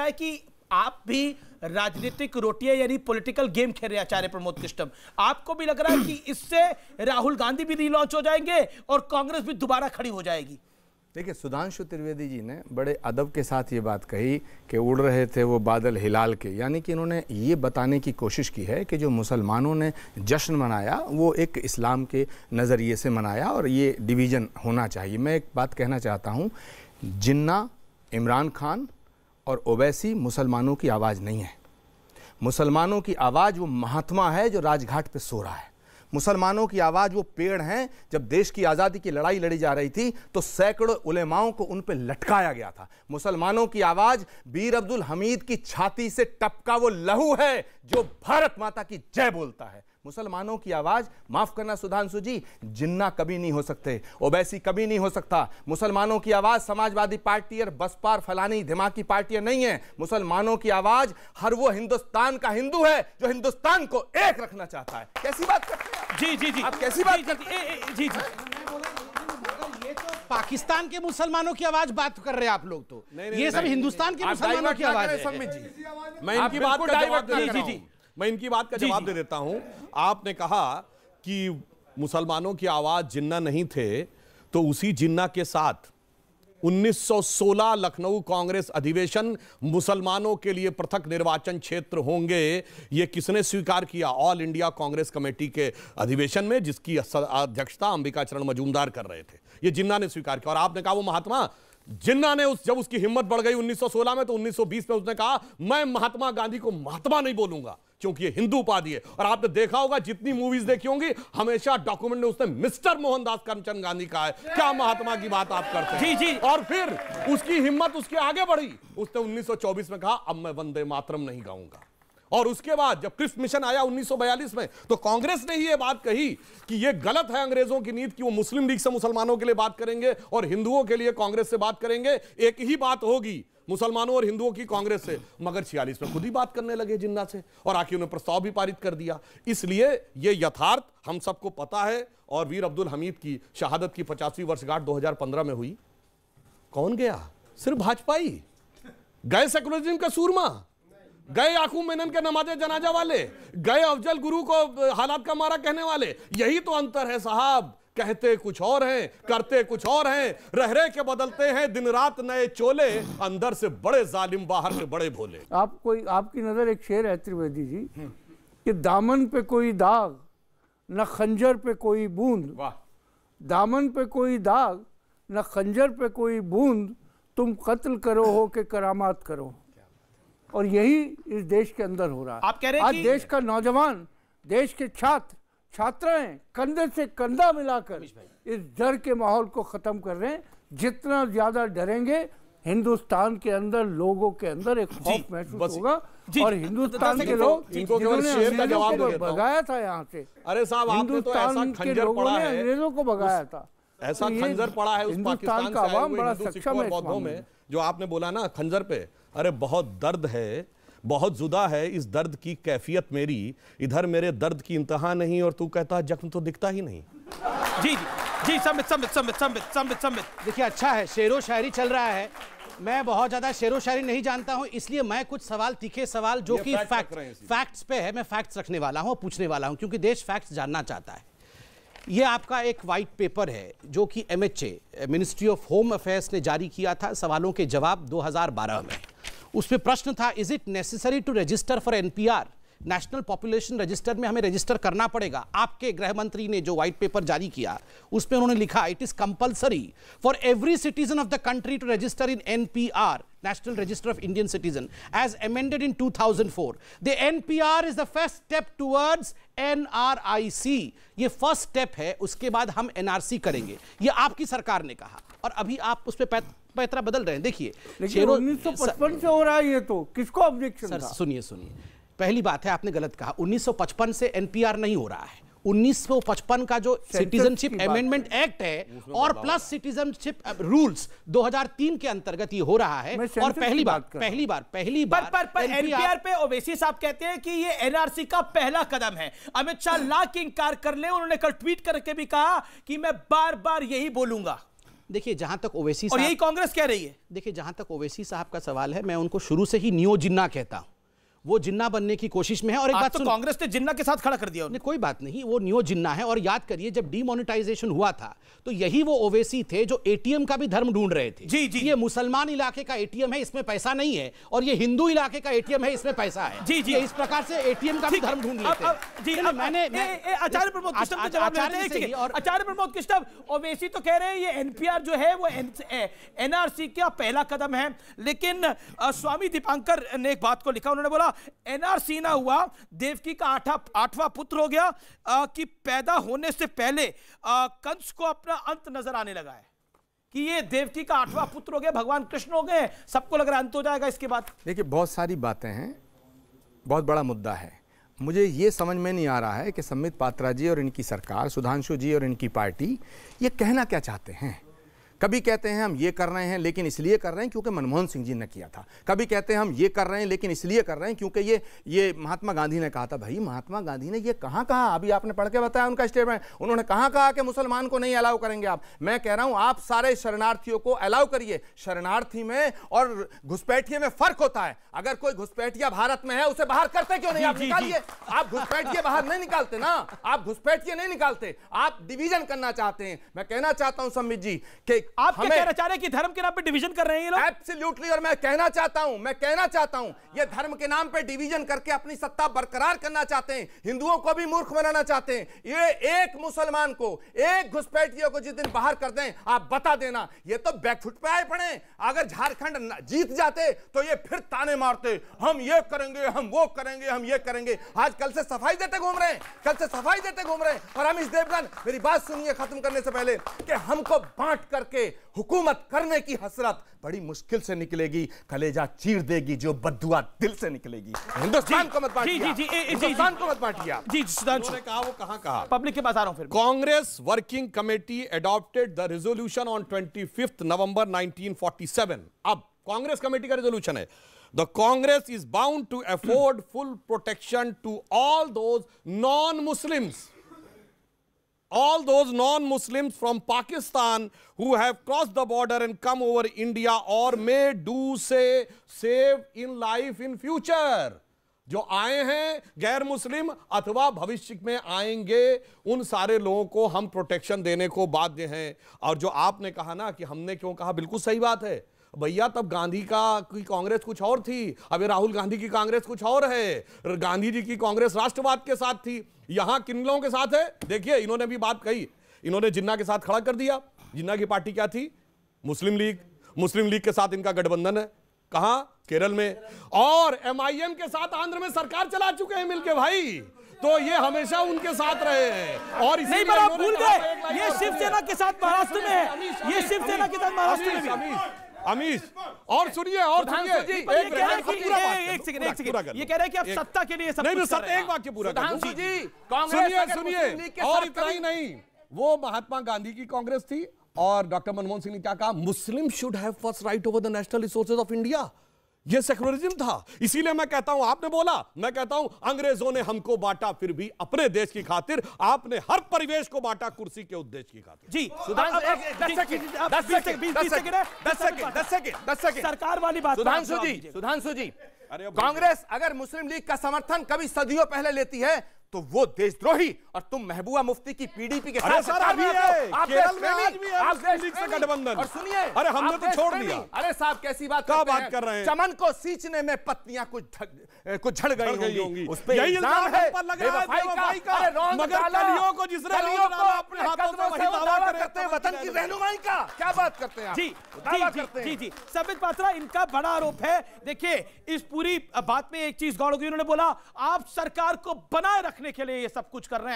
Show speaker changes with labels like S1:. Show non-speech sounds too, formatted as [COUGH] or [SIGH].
S1: है कि आप भी राजनीतिक रोटियां यानी पॉलिटिकल गेम खेल रहे आचार्य प्रमोद सिस्टम आपको भी लग रहा है कि इससे राहुल गांधी भी रिलॉन्च हो जाएंगे और कांग्रेस भी दोबारा
S2: खड़ी हो जाएगी देखिए सुधांशु त्रिवेदी जी ने बड़े अदब के साथ ये बात कही कि उड़ रहे थे वो बादल हिलाल के यानी कि इन्होंने ये बताने की कोशिश की है कि जो मुसलमानों ने जश्न मनाया वो एक इस्लाम के नज़रिए से मनाया और ये डिवीज़न होना चाहिए मैं एक बात कहना चाहता हूँ जिन्ना इमरान खान और ओवैसी मुसलमानों की आवाज़ नहीं है मुसलमानों की आवाज़ वो महात्मा है जो राजघाट पे सो रहा है मुसलमानों की आवाज़ वो पेड़ हैं जब देश की आज़ादी की लड़ाई लड़ी जा रही थी तो सैकड़ों उलेमाओं को उन पर लटकाया गया था मुसलमानों की आवाज़ बीर अब्दुल हमीद की छाती से टपका वो लहू है जो भारत माता की जय बोलता है मुसलमानों की आवाज़ माफ़ करना सुधांशु जी जिन्ना कभी नहीं हो सकते ओबैसी कभी नहीं हो सकता मुसलमानों की आवाज़ समाजवादी पार्टी और बसपार फलानी धमाकी की नहीं है मुसलमानों की आवाज़ हर वो हिंदुस्तान का हिंदू है जो हिंदुस्तान को एक रखना चाहता है कैसी बात करते हैं जी जी जी आप कैसी बात करते जी जी
S3: तो पाकिस्तान के मुसलमानों की आवाज बात कर रहे हैं आप लोग
S4: तो नहीं, नहीं, ये नहीं, सब हिंदुस्तान के मुसलमानों की आवाज है मैं इनकी बात का जवाब दे रहा हूं मैं इनकी बात का जवाब दे देता हूं आपने कहा कि मुसलमानों की आवाज जिन्ना नहीं थे तो उसी जिन्ना के साथ 1916 लखनऊ कांग्रेस अधिवेशन मुसलमानों के लिए पृथक निर्वाचन क्षेत्र होंगे ये किसने स्वीकार किया ऑल इंडिया कांग्रेस कमेटी के अधिवेशन में जिसकी अध्यक्षता अंबिका चरण मजूमदार कर रहे थे ये जिन्ना ने स्वीकार किया और आपने कहा वो महात्मा जिन्ना ने उस जब उसकी हिम्मत बढ़ गई 1916 में तो 1920 में उसने कहा मैं महात्मा गांधी को महात्मा नहीं बोलूंगा क्योंकि ये हिंदू उपाधि है और आपने देखा होगा जितनी मूवीज देखी होंगी हमेशा डॉक्यूमेंट में उसने मिस्टर मोहनदास करमचंद गांधी कहा है क्या महात्मा की बात आप करते हैं जी जी और फिर उसकी हिम्मत उसके आगे बढ़ी उसने 1924 में कहा अब मैं वंदे मातरम नहीं गाऊंगा और उसके बाद जब क्रिस्ट मिशन आया 1942 में तो कांग्रेस ने ही ये बात कही कि ये गलत है अंग्रेजों की नीति कि वो मुस्लिम लीग से मुसलमानों के लिए बात करेंगे और हिंदुओं के लिए कांग्रेस से बात करेंगे एक ही बात होगी मुसलमानों और हिंदुओं की कांग्रेस से मगर छियालीस में खुद ही बात करने लगे जिन्ना से और आखिर उन्हें प्रस्ताव भी पारित कर दिया इसलिए ये यथार्थ हम सबको पता है और वीर अब्दुल हमीद की शहादत की पचासवीं वर्षगांठ 2015 में हुई कौन गया सिर्फ भाजपा ही गए सेकुलरिज्म का सूरमा गए आखू मेनन के नमाज जनाजा वाले गए अफजल गुरु को हालात का मारा कहने वाले यही तो अंतर है साहब कहते कुछ और हैं करते कुछ और हैं रह रहे के बदलते हैं दिन रात नए चोले अंदर से बड़े जालिम बाहर से बड़े भोले
S2: आप कोई आपकी नजर एक शेर है त्रिवेदी जी कि दामन पे कोई दाग न खंजर पे कोई बूंद वाह दामन पे कोई दाग न खंजर पे कोई बूंद तुम कत्ल करो हो के करामात करो और यही इस देश के अंदर हो रहा है आप कह रहे हैं आज देश का नौजवान देश के छात्र छात्राएं कंधे से कंधा मिलाकर इस डर के माहौल को ख़त्म कर रहे हैं जितना ज़्यादा डरेंगे हिंदुस्तान के अंदर लोगों के अंदर एक
S4: खौफ महसूस होगा और हिंदुस्तान तो के लोग तो जवाब भगाया था यहाँ से अरे साहब तो हिंदुस्तान के लोगों ने अंग्रेजों
S2: को भगाया था
S4: ऐसा खंजर पड़ा है उस पाकिस्तान का आवाम बड़ा सक्षम है में जो आपने बोला ना खंजर पे अरे बहुत दर्द है बहुत जुदा है इस दर्द की कैफियत मेरी इधर मेरे दर्द की इंतहा नहीं और तू कहता जख्म तो दिखता ही नहीं
S1: जी जी जी समित समित समित समित समित
S3: समित देखिए अच्छा है शेरो शायरी चल रहा है मैं बहुत ज्यादा शेरो शायरी नहीं जानता हूं इसलिए मैं कुछ सवाल तीखे सवाल जो कि फैक्ट फैक्ट्स पे है मैं फैक्ट्स रखने वाला हूं पूछने वाला हूं क्योंकि देश फैक्ट्स जानना चाहता है ये आपका एक वाइट पेपर है जो कि um ministry of home affairs ने जारी किया था सवालों के जवाब दो में उस पर प्रश्न था is it necessary to register for NPR national population register में हमें रजिस्टर करना पड़ेगा आपके गृह मंत्री ने जो व्हाइट पेपर जारी किया उसमें उन्होंने लिखा it is compulsory for every citizen of the country to register in NPR National Register of Indian Citizen as amended in 2004. The NPR is the first step towards NRIC. ये first step है उसके बाद हम NRC करेंगे ये आपकी सरकार ने कहा और अभी आप उस पर पैतरा बदल रहे हैं देखिए उन्नीस सौ पचपन से हो रहा है ये तो किसको ऑब्जेक्शन सुनिए सुनिए पहली बात है आपने गलत कहा 1955 से एनपीआर नहीं हो रहा है 1955 का जो सिटीजनशिप अमेंडमेंट एक्ट है और प्लस सिटीजनशिप रूल्स 2003 के अंतर्गत ये हो रहा है और पहली बार, बार पहली बार पहली
S1: बार पर, पर, पर एनपीआर पे ओवेसी साहब कहते हैं कि ये एनआरसी का पहला कदम है अमित शाह [COUGHS] लाख इंकार कर ले उन्होंने कल ट्वीट करके भी कहा कि मैं बार बार यही बोलूंगा
S3: देखिए जहां तक ओवेसी और यही
S1: कांग्रेस कह रही है
S3: देखिए जहां तक ओवेसी साहब का सवाल है मैं उनको शुरू से ही नियोजिन्ना कहता हूं वो जिन्ना बनने की कोशिश में है और एक बात तो कांग्रेस ने जिन्ना के साथ खड़ा कर दिया कोई बात नहीं वो न्यो जिन्ना है और याद करिए जब डिमोनिटाइजेशन हुआ था तो यही वो ओवेसी थे जो एटीएम का भी धर्म ढूंढ रहे थे जी जी ये मुसलमान इलाके का एटीएम है इसमें पैसा नहीं है और ये हिंदू
S1: इलाके का एटीएम है इसमें पैसा है जी जी इस प्रकार से एटीएम का भी धर्म ढूंढ तो कह रहे हैं ये एनपीआर जो है वो एनआरसी का पहला कदम है लेकिन स्वामी दीपांकर ने एक बात को लिखा उन्होंने बोला एनआरसी ना हुआ देवकी का आठा आठवां पुत्र हो गया आ, कि पैदा होने से पहले आ, कंस को अपना अंत नजर आने लगा है
S2: कि ये देवकी का आठवां पुत्र हो गया भगवान कृष्ण हो गए सबको लग रहा अंत हो जाएगा इसके बाद देखिए बहुत सारी बातें हैं बहुत बड़ा मुद्दा है मुझे ये समझ में नहीं आ रहा है कि सम्मित पात्रा जी और इनकी सरकार सुधांशु जी और इनकी पार्टी ये कहना क्या चाहते हैं कभी कहते हैं हम ये कर रहे हैं लेकिन इसलिए कर रहे हैं क्योंकि मनमोहन सिंह जी ने किया था कभी कहते हैं हम ये कर रहे हैं लेकिन इसलिए कर रहे हैं क्योंकि ये ये महात्मा गांधी ने कहा था भाई महात्मा गांधी ने ये कहाँ कहा अभी आपने पढ़ के बताया उनका स्टेटमेंट उन्होंने कहाँ कहा कि मुसलमान को नहीं अलाउ करेंगे आप मैं कह रहा हूँ आप सारे शरणार्थियों को अलाउ करिए शरणार्थी में और घुसपैठिए में फर्क होता है अगर कोई घुसपैठिया भारत में है उसे बाहर करते क्यों नहीं आप निकालिए आप घुसपैठिए बाहर नहीं निकालते ना आप घुसपैठिए नहीं निकालते आप डिवीजन करना चाहते हैं मैं कहना चाहता हूं सम्मित जी कि आप क्या कहना चाह रहे हैं कि धर्म के नाम पे डिवीजन कर रहे हैं ये लोग एब्सोल्युटली और मैं कहना चाहता हूं मैं कहना चाहता हूं ये धर्म के नाम पे डिवीजन करके अपनी सत्ता बरकरार करना चाहते हैं हिंदुओं को भी मूर्ख बनाना चाहते हैं ये एक मुसलमान को एक घुसपैठियों को जिस दिन बाहर कर दें आप बता देना ये तो बैकफुट पे आए पड़े अगर झारखंड जीत जाते तो ये फिर ताने मारते हम ये करेंगे हम वो करेंगे हम ये करेंगे आज कल से सफाई देते घूम रहे हैं कल से सफाई देते घूम रहे हैं और हम इस देवगन मेरी बात सुनिए खत्म करने से पहले कि हमको बांट करके हुकूमत करने की हसरत बड़ी मुश्किल से निकलेगी कलेजा चीर देगी जो
S4: बदुआ दिल से निकलेगी हिंदुस्तान को मत बांटिया हिंदुस्तान को मत बांटिया पब्लिक के पास आ रहा हूं फिर Congress working committee adopted the resolution on fifth November 1947 अब कांग्रेस कमेटी का रेजोल्यूशन है The Congress is bound to afford full protection to all those non-Muslims all those non-Muslims from Pakistan who have crossed the border and come over India or may do say save in life in future. जो आए हैं गैर मुस्लिम अथवा भविष्य में आएंगे उन सारे लोगों को हम प्रोटेक्शन देने को बाध्य हैं और जो आपने कहा ना कि हमने क्यों कहा बिल्कुल सही बात है भैया तब गांधी का की कांग्रेस कुछ और थी अभी राहुल गांधी की कांग्रेस कुछ और है गांधी जी की कांग्रेस राष्ट्रवाद के साथ थी यहां किन लोगों के साथ है देखिए इन्होंने भी बात कही इन्होंने जिन्ना के साथ खड़ा कर दिया जिन्ना की पार्टी क्या थी मुस्लिम लीग मुस्लिम लीग के साथ इनका गठबंधन है कहा केरल में और एमआईएम के साथ आंध्र में सरकार चला चुके हैं मिलके भाई तो ये हमेशा उनके साथ रहे हैं और नहीं पर आप भूल गए ये शिवसेना के साथ महाराष्ट्र में है ये शिवसेना के साथ महाराष्ट्र में अमीश और सुनिए और सुनिए एक सेकंड एक सेकंड ये कह रहे हैं कि आप सत्ता के लिए सब नहीं सत्ता एक वाक्य पूरा सुनिए सुनिए और इतना ही नहीं वो महात्मा गांधी की कांग्रेस थी और डॉक्टर मनमोहन सिंह ने क्या कहा Muslim should have first right over the national resources of India ये सेकुलरिज्म था इसीलिए मैं कहता हूं आपने बोला मैं कहता हूं अंग्रेजों ने हमको बांटा फिर भी अपने देश की खातिर आपने हर परिवेश को बांटा कुर्सी के उद्देश्य की खातिर जी सरकार वाली बात सुधांशु जी सुधांशु जी कांग्रेस
S2: अगर मुस्लिम लीग का समर्थन कभी सदियों पहले लेती है तो वो देशद्रोही और तुम महबूबा मुफ्ती की पीडीपी के साथ सर है केरल में आज भी है लीग से गठबंधन और सुनिए अरे हमने तो छोड़ दिया अरे साहब कैसी बात क्या बात कर रहे हैं चमन को सींचने में पत्नियां कुछ कुछ झड़ गई होंगी उस पे इल्जाम है बेवफाई का को जिसने अपने हाथों से तो वही दावा करते हैं तो वतन की रहनुमाई का क्या
S1: बात करते हैं जी जी जी जी सबित पात्रा इनका बड़ा आरोप है देखिए इस पूरी बात में एक चीज गौरव होगी उन्होंने बोला आप सरकार को बनाए रखने के लिए ये सब कुछ कर रहे हैं